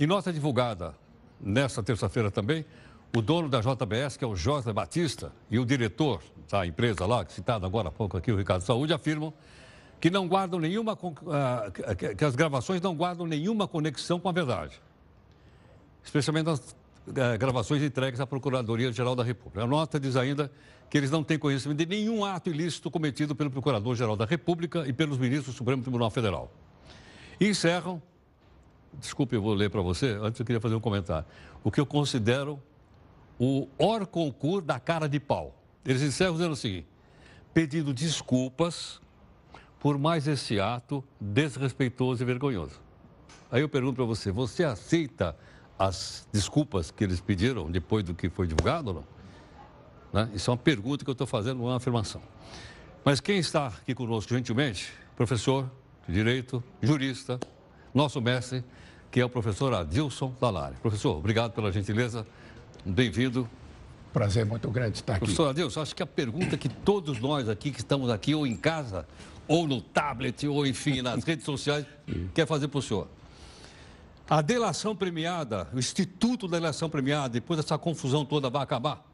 Em nota tá divulgada nesta terça-feira também, o dono da JBS, que é o José Batista, e o diretor da empresa lá, citado agora há pouco aqui, o Ricardo Saúde, afirmam que não guardam nenhuma. Ah, que as gravações não guardam nenhuma conexão com a verdade. Especialmente as ah, gravações entregues à Procuradoria-Geral da República. A nota diz ainda que eles não têm conhecimento de nenhum ato ilícito cometido pelo Procurador-Geral da República e pelos ministros do Supremo Tribunal Federal. E encerram desculpe, eu vou ler para você, antes eu queria fazer um comentário. O que eu considero o or da cara de pau. Eles encerram dizendo o seguinte: pedindo desculpas por mais esse ato desrespeitoso e vergonhoso. Aí eu pergunto para você: você aceita as desculpas que eles pediram depois do que foi divulgado ou não? Né? Isso é uma pergunta que eu estou fazendo, não é uma afirmação. Mas quem está aqui conosco gentilmente? Professor de Direito, jurista, nosso mestre, que é o professor Adilson Dalari. Professor, obrigado pela gentileza, bem-vindo. Prazer muito grande estar aqui. Professor Adilson, acho que a pergunta que todos nós aqui que estamos aqui, ou em casa, ou no tablet, ou enfim, nas redes sociais, quer fazer para o senhor. A delação premiada, o Instituto da Delação Premiada, depois dessa confusão toda, vai acabar?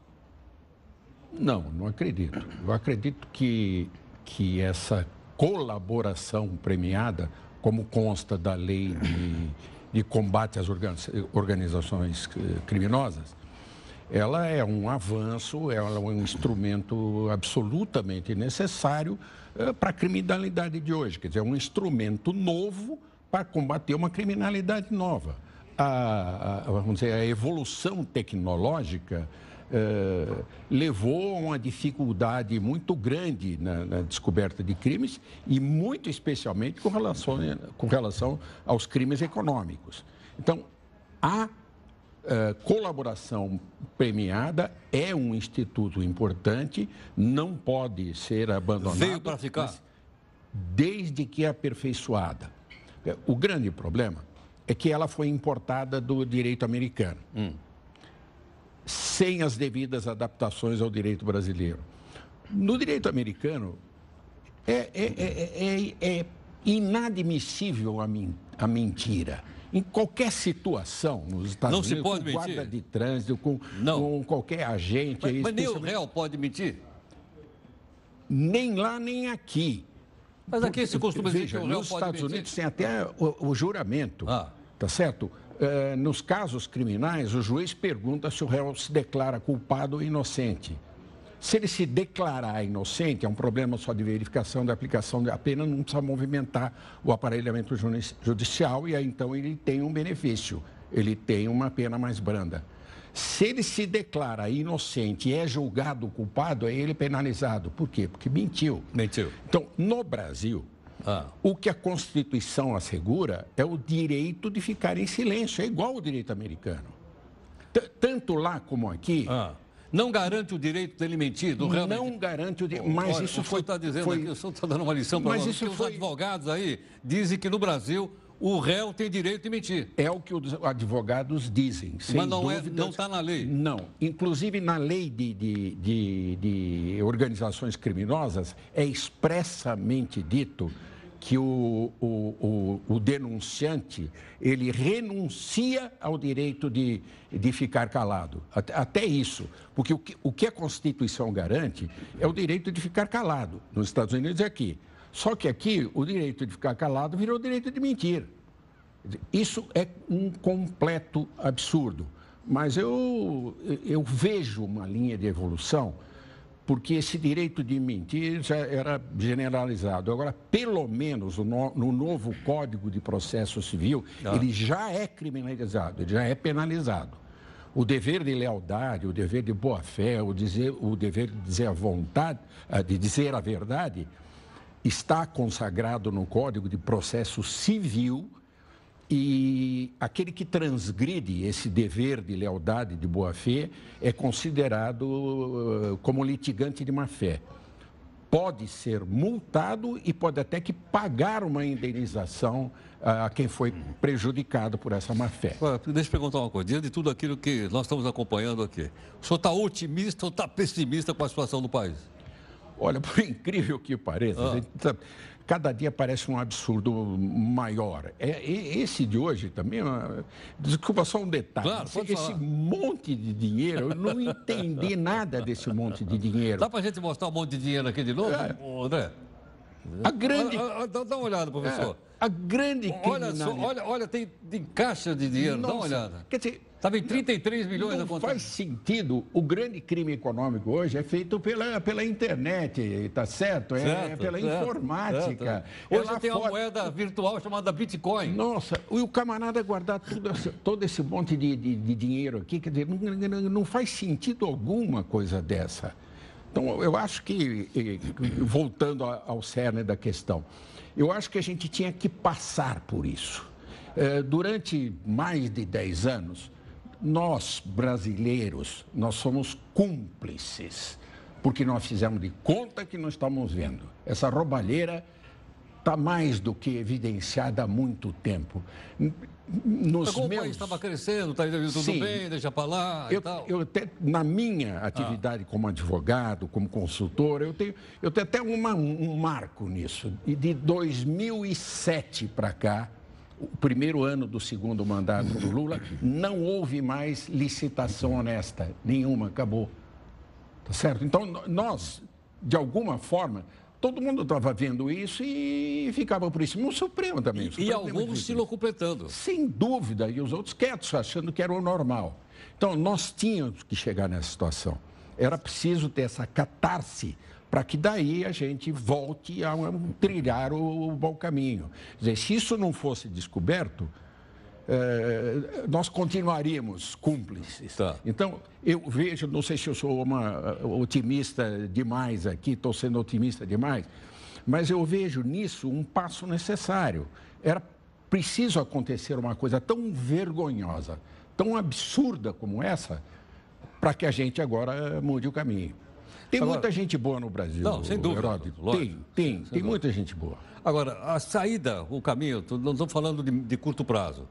Não, não acredito. Eu acredito que, que essa colaboração premiada como consta da lei de, de combate às organizações eh, criminosas, ela é um avanço, ela é um instrumento absolutamente necessário eh, para a criminalidade de hoje. Quer dizer, é um instrumento novo para combater uma criminalidade nova. A, a, vamos dizer, a evolução tecnológica eh, levou a uma dificuldade muito grande na, na, descoberta de crimes e muito especialmente com relação, com relação aos crimes econômicos. Então, a eh, colaboração premiada é um instituto importante, não pode ser abandonado. Veio para ficar. Desde que é aperfeiçoada. O grande problema é que ela foi importada do direito americano. Hum sem as devidas adaptações ao direito brasileiro. No direito americano, é, é, é, é inadmissível a, min, a mentira em qualquer situação nos Estados não Unidos, se pode com mentir. guarda de trânsito, com, com qualquer agente. Mas, aí, mas nem o réu pode mentir? Nem lá, nem aqui. Mas aqui se costuma dizer que o réu pode Estados mentir. Unidos tem até o, o juramento, ah. tá certo? Eh, nos casos criminais, o juiz pergunta se o réu se declara culpado ou inocente. Se ele se declarar inocente, é um problema só de verificação da aplicação da pena, não precisa movimentar o aparelhamento judicial e aí então ele tem um benefício, ele tem uma pena mais branda. Se ele se declara inocente e é julgado culpado, é ele penalizado. Por quê? Porque mentiu. Mentiu. Então, no Brasil, ah. O que a Constituição assegura é o direito de ficar em silêncio, é igual o direito americano. T tanto lá como aqui. Ah. Não garante o direito dele mentir, do Não garante o direito. Mas Olha, isso o foi. está dizendo foi... aqui, o senhor está dando uma lição para nós. Isso foi... Os advogados aí dizem que no Brasil o réu tem direito de mentir. É o que os advogados dizem. Sem Mas não está é, tá na lei. Não. Inclusive, na lei de, de, de, de organizações criminosas, é expressamente dito que o, o, o, o, denunciante ele renuncia ao direito de, de ficar calado. Até, até, isso. Porque o que, o que a Constituição garante é o direito de ficar calado. Nos Estados Unidos é aqui. Só que aqui o direito de ficar calado virou direito de mentir. Isso é um completo absurdo. Mas eu, eu vejo uma linha de evolução, porque esse direito de mentir já era generalizado. Agora, pelo menos no, no novo Código de Processo Civil, ah. ele já é criminalizado, ele já é penalizado. O dever de lealdade, o dever de boa-fé, o, o dever de dizer a vontade, ah, de dizer a verdade, está consagrado no Código de Processo Civil e aquele que transgride esse dever de lealdade de boa-fé é considerado eh, como litigante de má-fé. Pode ser multado e pode até que pagar uma indenização a quem foi prejudicado por essa má-fé. Deixa eu perguntar uma coisa. Diante de tudo aquilo que nós estamos acompanhando aqui, o senhor está otimista ou está pessimista com a situação do país? Olha, por incrível que pareça, ah. cada dia parece um absurdo maior. É, esse de hoje também, ah, desculpa, só um detalhe. Claro, esse, monte de dinheiro, eu não entendi nada desse monte de dinheiro. Dá para a gente mostrar um monte de dinheiro aqui de novo, é. André? A grande... Ah, ah, dá, dá uma olhada, professor. É a grande olha só, olha, olha, tem, tem caixa de dinheiro, Nossa, dá uma olhada. Quer dizer, Estava em 33 não, milhões não na conta. faz sentido. O grande crime econômico hoje é feito pela, pela internet, tá certo? É, certo, é pela certo, informática. Certo. É hoje tem fora... uma moeda virtual chamada Bitcoin. Nossa, e o camarada guardar tudo, todo esse monte de, de, de dinheiro aqui, quer dizer, não, não faz sentido alguma coisa dessa. Então, eu acho que, voltando ao cerne da questão, eu acho que a gente tinha que passar por isso. É, durante mais de 10 anos, nós, brasileiros, nós somos cúmplices, porque nós fizemos de conta que não estamos vendo. Essa roubalheira está mais do que evidenciada há muito tempo nos Agora, meus... o país estava crescendo, indo tá tudo Sim. bem, deixa para lá eu, eu até, na minha atividade ah. como advogado, como consultor, eu tenho, eu tenho até uma, um marco nisso. E de 2007 para cá, o primeiro ano do segundo mandato do Lula, não houve mais licitação honesta, nenhuma, acabou. Tá certo? Então, nós, de alguma forma, Todo mundo estava vendo isso e ficava por isso. No Supremo também. E, e alguns se completando. Sem dúvida, e os outros quietos, achando que era o normal. Então, nós tínhamos que chegar nessa situação. Era preciso ter essa catarse para que daí a gente volte a trilhar o, o bom caminho. Quer dizer, se isso não fosse descoberto, eh, nós continuaríamos cúmplices. Tá. Então, eu vejo, não sei se eu sou uma eh, otimista demais aqui, estou sendo otimista demais, mas eu vejo nisso um passo necessário. Era preciso acontecer uma coisa tão vergonhosa, tão absurda como essa, para que a gente agora eh, mude o caminho. Tem agora, muita gente boa no Brasil. Não, sem dúvida. Lógico, tem, tem, tem dúvida. muita gente boa. Agora, a saída, o caminho, não estamos falando de, de curto prazo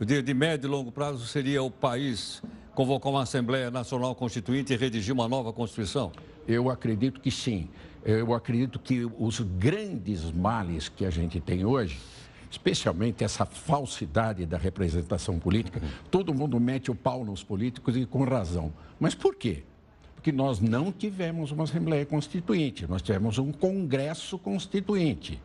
de, de médio e longo prazo seria o país convocar uma Assembleia Nacional Constituinte e redigir uma nova Constituição? Eu acredito que sim. Eu acredito que os grandes males que a gente tem hoje, especialmente essa falsidade da representação política, todo mundo mete o pau nos políticos e com razão. Mas por quê? Porque nós não tivemos uma Assembleia Constituinte, nós tivemos um Congresso Constituinte.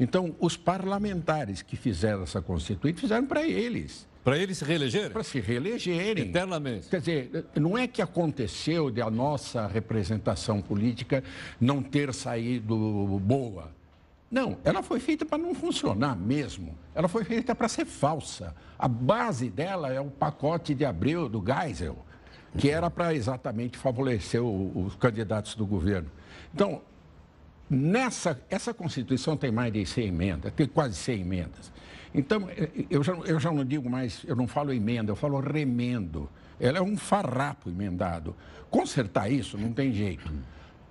Então, os parlamentares que fizeram essa Constituinte fizeram para eles. Para eles se reelegerem? Para se reelegerem. Eternamente. Quer dizer, não é que aconteceu de a nossa representação política não ter saído boa. Não, ela foi feita para não funcionar mesmo. Ela foi feita para ser falsa. A base dela é o pacote de abril do Geisel, que era para exatamente favorecer os candidatos do governo. Então, Nessa, essa Constituição tem mais de 100 emendas, tem quase 100 emendas. Então, eh, eh, eu já, eu já não digo mais, eu não falo emenda, eu falo remendo. Ela é um farrapo emendado. Consertar isso não tem jeito.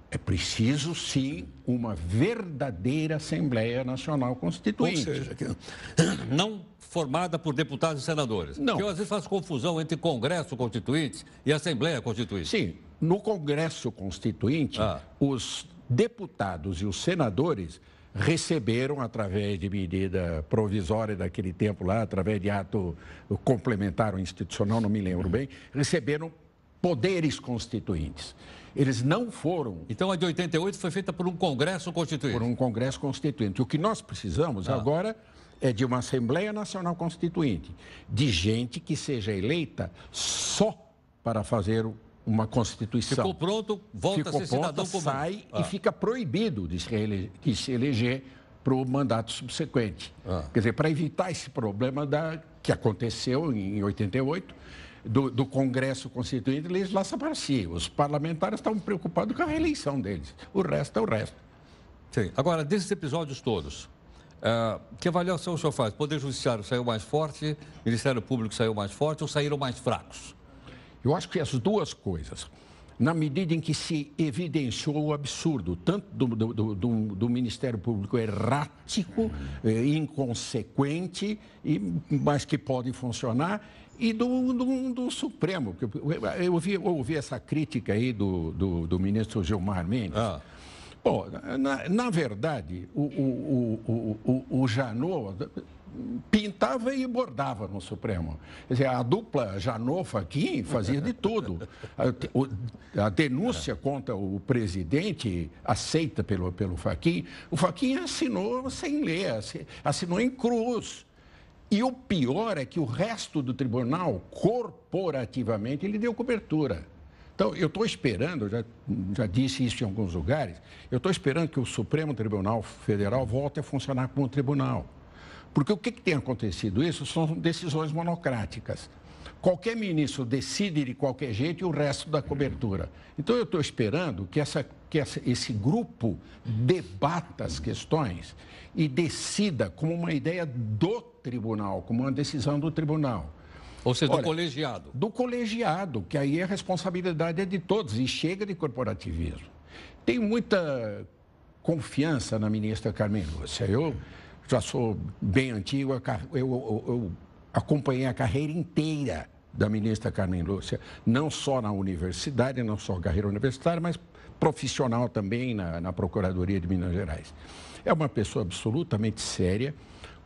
É preciso, sim, uma verdadeira Assembleia Nacional Constituinte. Ou seja, que não formada por deputados e senadores. Não. Porque eu às vezes faço confusão entre Congresso Constituinte e Assembleia Constituinte. Sim, no Congresso Constituinte, ah. os deputados e os senadores receberam, através de medida provisória daquele tempo lá, através de ato complementar ou institucional, não me lembro bem, receberam poderes constituintes. Eles não foram. Então a de 88 foi feita por um Congresso Constituinte. Por um Congresso Constituinte. O que nós precisamos ah. agora é de uma Assembleia Nacional Constituinte, de gente que seja eleita só para fazer o uma Constituição. Ficou pronto, volta Ficou a ser pronto, cidadão comum. sai ah. e fica proibido de se, de se eleger para o mandato subsequente. Ah. Quer dizer, para evitar esse problema da, que aconteceu em 88, do, do, Congresso Constituinte legislação para si. Os parlamentares estavam preocupados com a reeleição deles. O resto é o resto. Sim. Agora, desses episódios todos, uh, que avaliação o senhor faz? Poder Judiciário saiu mais forte, Ministério Público saiu mais forte ou saíram mais fracos? Eu acho que as duas coisas, na medida em que se evidenciou o absurdo, tanto do, do, do, do Ministério Público errático, eh, inconsequente, e, mas que pode funcionar, e do, do, do Supremo. Eu ouvi, eu ouvi essa crítica aí do, do, do ministro Gilmar Mendes. Ah. Bom, na, na verdade, o, o, o, o, o Janot pintava e bordava no Supremo. Quer dizer, a dupla Janofa aqui fazia de tudo. A, a denúncia contra o presidente, aceita pelo, pelo Faquim, o Faquim assinou sem ler, assinou em cruz. E o pior é que o resto do tribunal, corporativamente, ele deu cobertura. Então, eu estou esperando, já, já disse isso em alguns lugares, eu estou esperando que o Supremo Tribunal Federal volte a funcionar como tribunal. Porque o que, que tem acontecido isso são decisões monocráticas. Qualquer ministro decide de qualquer jeito e o resto da cobertura. Então eu estou esperando que, essa, que essa, esse grupo debata as questões e decida como uma ideia do tribunal, como uma decisão do tribunal. Ou seja, do colegiado. Do colegiado, que aí a é responsabilidade é de todos e chega de corporativismo. Tem muita confiança na ministra Carmen Lúcia. Eu já sou bem antigo, eu, eu, eu acompanhei a carreira inteira da ministra Carmen Lúcia, não só na universidade, não só carreira universitária, mas profissional também na, na Procuradoria de Minas Gerais. É uma pessoa absolutamente séria,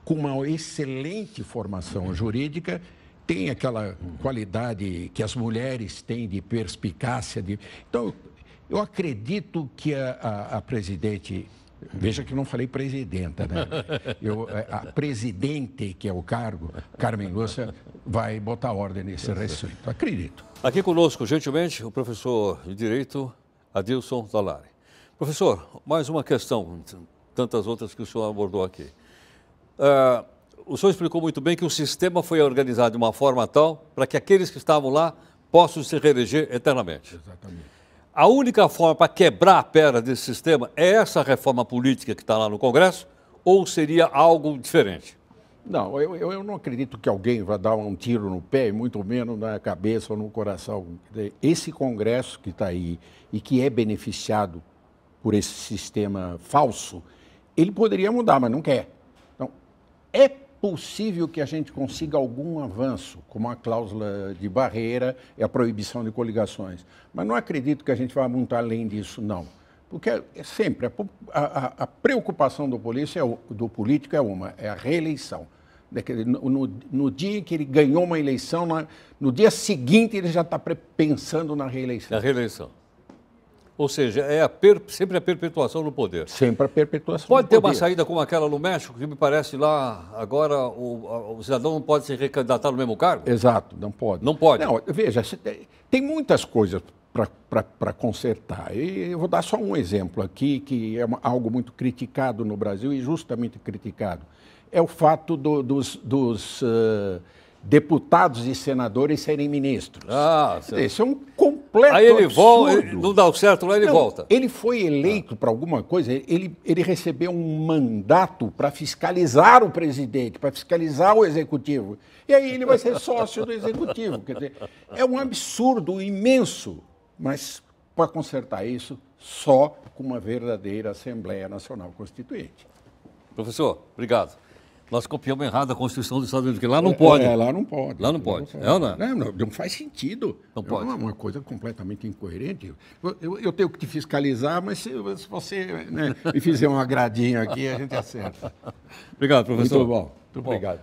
com uma excelente formação jurídica, tem aquela qualidade que as mulheres têm de perspicácia. De... Então, eu acredito que a, a, a presidente Veja que eu não falei presidenta, né? Eu, é, a presidente, que é o cargo, Carmen Lúcia, vai botar ordem nesse recinto, acredito. Aqui conosco, gentilmente, o professor de Direito Adilson Talari. Professor, mais uma questão, tantas outras que o senhor abordou aqui. Uh, o senhor explicou muito bem que o sistema foi organizado de uma forma tal para que aqueles que estavam lá possam se reeleger eternamente. Exatamente. A única forma para quebrar a perna desse sistema é essa reforma política que está lá no Congresso ou seria algo diferente? Não, eu, eu não acredito que alguém vá dar um tiro no pé, muito menos na cabeça ou no coração. Esse Congresso que está aí e que é beneficiado por esse sistema falso, ele poderia mudar, mas não quer. Então, é possível que a gente consiga algum avanço, como a cláusula de barreira e a proibição de coligações. Mas não acredito que a gente vá muito além disso, não. Porque é, é sempre, a, a, a preocupação do, polícia, é do político é uma, é a reeleição. É no, no, dia que ele ganhou uma eleição, no dia seguinte ele já está pensando na reeleição. Na reeleição. Ou seja, é a per... sempre a perpetuação do poder. Sempre a perpetuação pode poder. Pode ter uma saída como aquela no México, que me parece lá agora o, o, cidadão não pode se recandidatar no mesmo cargo? Exato, não pode. Não pode. Não, veja, tem muitas coisas para consertar. E eu vou dar só um exemplo aqui, que é algo muito criticado no Brasil, e justamente criticado. É o fato do, dos, dos uh, deputados e senadores serem ministros. Ah, Esse é um completo Aí ele absurdo. volta, não dá certo lá, ele não, volta. Ele foi eleito ah. para alguma coisa, ele, ele recebeu um mandato para fiscalizar o presidente, para fiscalizar o executivo. E aí ele vai ser sócio do executivo. Quer dizer, é um absurdo imenso, mas para consertar isso, só com uma verdadeira Assembleia Nacional Constituinte. Professor, obrigado. Nós copiamos errado a Constituição dos Estados Unidos, que lá não pode. É, lá não pode. Lá não pode. É ou não? É? Não, não, não faz sentido. Não é pode. É uma coisa completamente incoerente. Eu, eu tenho que te fiscalizar, mas se, se você né, me fizer um agradinho aqui, a gente acerta. obrigado, professor. Muito bom. Muito bom. obrigado.